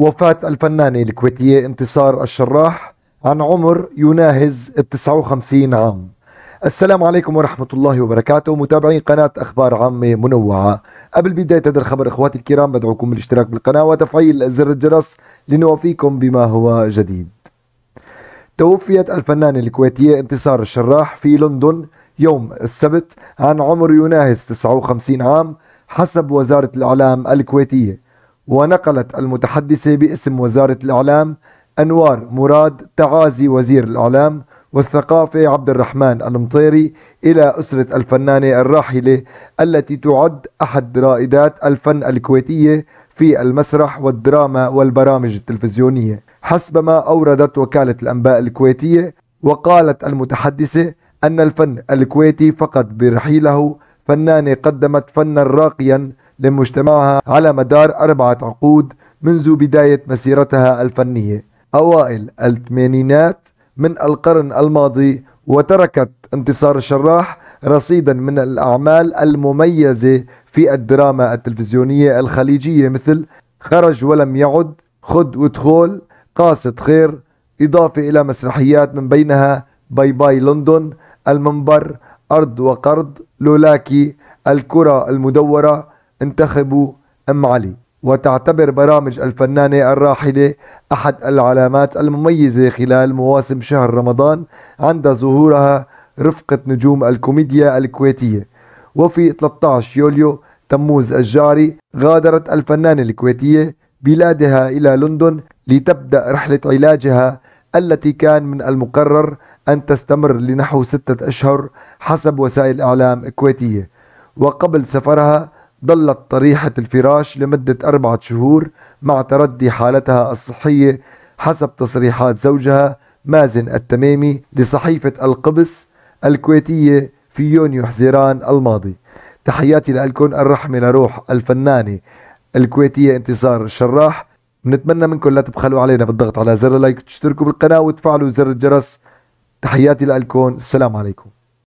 وفاة الفنانة الكويتية انتصار الشراح عن عمر يناهز ال 59 عام السلام عليكم ورحمة الله وبركاته متابعين قناة أخبار عامة منوعة قبل بداية هذا الخبر إخواتي الكرام بدعوكم بالاشتراك بالقناة وتفعيل زر الجرس لنوافيكم بما هو جديد توفيت الفنانة الكويتية انتصار الشراح في لندن يوم السبت عن عمر يناهز 59 عام حسب وزارة الإعلام الكويتية ونقلت المتحدثة باسم وزارة الإعلام أنوار مراد تعازي وزير الإعلام والثقافة عبد الرحمن المطيري إلى أسرة الفنانة الراحلة التي تعد أحد رائدات الفن الكويتية في المسرح والدراما والبرامج التلفزيونية حسب ما أوردت وكالة الأنباء الكويتية وقالت المتحدثة أن الفن الكويتي فقد برحيله فنانة قدمت فنا راقيا لمجتمعها على مدار أربعة عقود منذ بداية مسيرتها الفنية أوائل الثمانينات من القرن الماضي وتركت انتصار الشراح رصيدا من الأعمال المميزة في الدراما التلفزيونية الخليجية مثل خرج ولم يعد خد ودخول قاصد خير إضافة إلى مسرحيات من بينها باي باي لندن المنبر أرض وقرض لولاكي الكرة المدورة انتخبوا أم علي وتعتبر برامج الفنانة الراحلة أحد العلامات المميزة خلال مواسم شهر رمضان عند ظهورها رفقة نجوم الكوميديا الكويتية وفي 13 يوليو تموز الجاري غادرت الفنانة الكويتية بلادها إلى لندن لتبدأ رحلة علاجها التي كان من المقرر أن تستمر لنحو ستة أشهر حسب وسائل إعلام كويتية وقبل سفرها ظلت طريحة الفراش لمدة أربعة شهور مع تردي حالتها الصحية حسب تصريحات زوجها مازن التميمي لصحيفة القبس الكويتية في يونيو حزيران الماضي تحياتي لكم الرحمة لروح الفنانة الكويتية انتصار الشراح بنتمنى منكم لا تبخلوا علينا بالضغط على زر اللايك وتشتركوا بالقناة وتفعلوا زر الجرس تحياتي لكم السلام عليكم